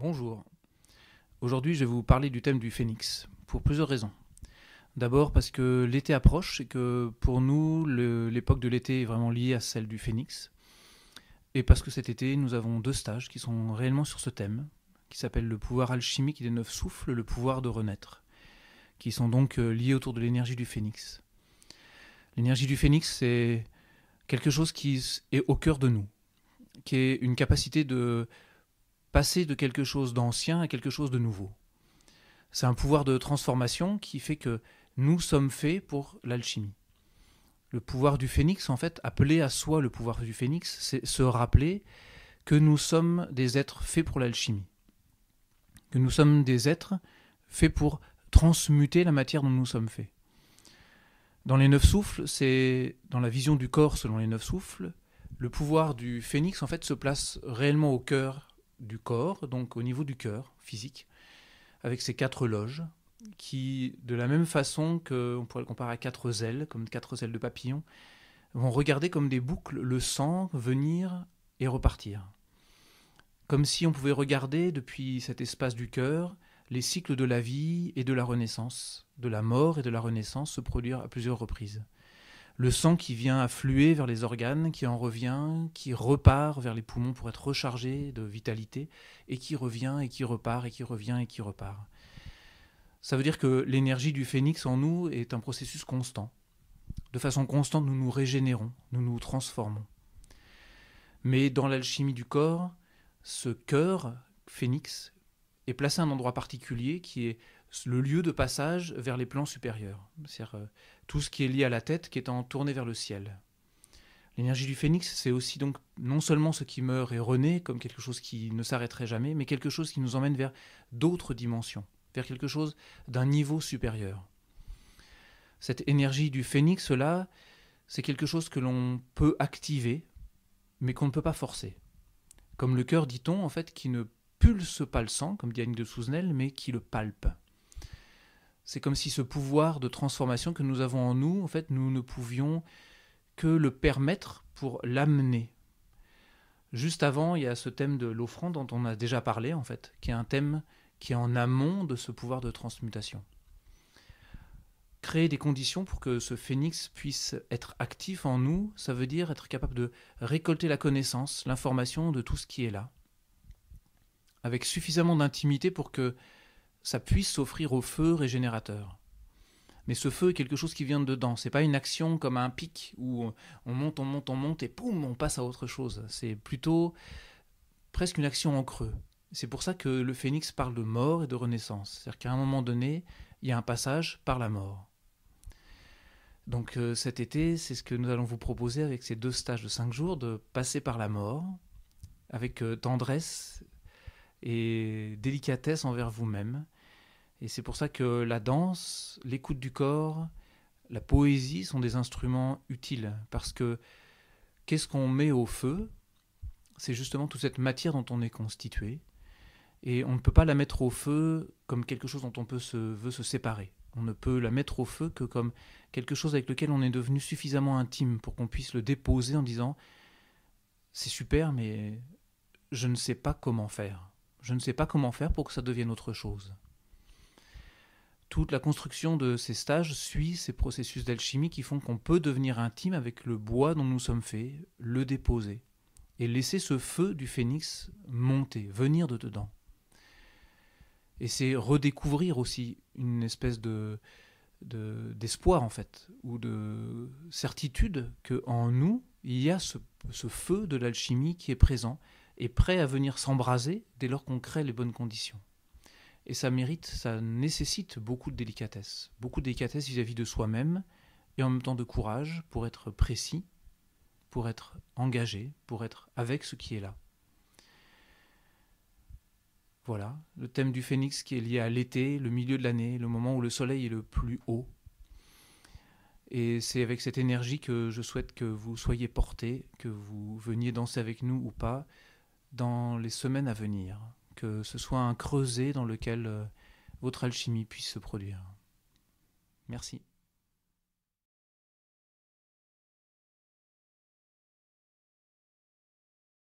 Bonjour. Aujourd'hui, je vais vous parler du thème du phénix, pour plusieurs raisons. D'abord parce que l'été approche et que pour nous, l'époque de l'été est vraiment liée à celle du phénix. Et parce que cet été, nous avons deux stages qui sont réellement sur ce thème, qui s'appellent le pouvoir alchimique des neuf souffles, le pouvoir de renaître, qui sont donc euh, liés autour de l'énergie du phénix. L'énergie du phénix, c'est quelque chose qui est au cœur de nous, qui est une capacité de passer de quelque chose d'ancien à quelque chose de nouveau. C'est un pouvoir de transformation qui fait que nous sommes faits pour l'alchimie. Le pouvoir du phénix, en fait, appeler à soi le pouvoir du phénix, c'est se rappeler que nous sommes des êtres faits pour l'alchimie, que nous sommes des êtres faits pour transmuter la matière dont nous sommes faits. Dans les neuf souffles, c'est dans la vision du corps selon les neuf souffles, le pouvoir du phénix en fait se place réellement au cœur du corps, donc au niveau du cœur physique, avec ces quatre loges, qui, de la même façon qu'on pourrait le comparer à quatre ailes, comme quatre ailes de papillon, vont regarder comme des boucles le sang venir et repartir. Comme si on pouvait regarder depuis cet espace du cœur les cycles de la vie et de la renaissance, de la mort et de la renaissance se produire à plusieurs reprises le sang qui vient affluer vers les organes, qui en revient, qui repart vers les poumons pour être rechargé de vitalité, et qui revient et qui repart et qui revient et qui repart. Ça veut dire que l'énergie du phénix en nous est un processus constant. De façon constante, nous nous régénérons, nous nous transformons. Mais dans l'alchimie du corps, ce cœur, phénix, est placé à un endroit particulier qui est le lieu de passage vers les plans supérieurs, c'est-à-dire euh, tout ce qui est lié à la tête qui est en tournée vers le ciel. L'énergie du phénix, c'est aussi donc non seulement ce qui meurt et renaît comme quelque chose qui ne s'arrêterait jamais, mais quelque chose qui nous emmène vers d'autres dimensions, vers quelque chose d'un niveau supérieur. Cette énergie du phénix, là, c'est quelque chose que l'on peut activer, mais qu'on ne peut pas forcer. Comme le cœur, dit-on, en fait, qui ne pulse pas le sang, comme dit Annie de Souzenel, mais qui le palpe. C'est comme si ce pouvoir de transformation que nous avons en nous, en fait, nous ne pouvions que le permettre pour l'amener. Juste avant, il y a ce thème de l'offrande dont on a déjà parlé, en fait, qui est un thème qui est en amont de ce pouvoir de transmutation. Créer des conditions pour que ce phénix puisse être actif en nous, ça veut dire être capable de récolter la connaissance, l'information de tout ce qui est là, avec suffisamment d'intimité pour que ça puisse s'offrir au feu régénérateur. Mais ce feu est quelque chose qui vient de dedans. C'est pas une action comme un pic où on monte, on monte, on monte et poum, on passe à autre chose. C'est plutôt presque une action en creux. C'est pour ça que le phénix parle de mort et de renaissance. C'est-à-dire qu'à un moment donné, il y a un passage par la mort. Donc euh, cet été, c'est ce que nous allons vous proposer avec ces deux stages de cinq jours, de passer par la mort, avec euh, tendresse et délicatesse envers vous-même. Et c'est pour ça que la danse, l'écoute du corps, la poésie sont des instruments utiles. Parce que qu'est-ce qu'on met au feu C'est justement toute cette matière dont on est constitué. Et on ne peut pas la mettre au feu comme quelque chose dont on peut se, veut se séparer. On ne peut la mettre au feu que comme quelque chose avec lequel on est devenu suffisamment intime pour qu'on puisse le déposer en disant c'est super mais je ne sais pas comment faire. Je ne sais pas comment faire pour que ça devienne autre chose. Toute la construction de ces stages suit ces processus d'alchimie qui font qu'on peut devenir intime avec le bois dont nous sommes faits, le déposer, et laisser ce feu du phénix monter, venir de dedans. Et c'est redécouvrir aussi une espèce de d'espoir en fait, ou de certitude que en nous, il y a ce feu de l'alchimie qui est présent est prêt à venir s'embraser dès lors qu'on crée les bonnes conditions. Et ça mérite, ça nécessite beaucoup de délicatesse, beaucoup de délicatesse vis-à-vis de soi-même et en même temps de courage pour être précis, pour être engagé, pour être avec ce qui est là. Voilà, le thème du phénix qui est lié à l'été, le milieu de l'année, le moment où le soleil est le plus haut. Et c'est avec cette énergie que je souhaite que vous soyez portés, que vous veniez danser avec nous ou pas, dans les semaines à venir, que ce soit un creuset dans lequel euh, votre alchimie puisse se produire. Merci.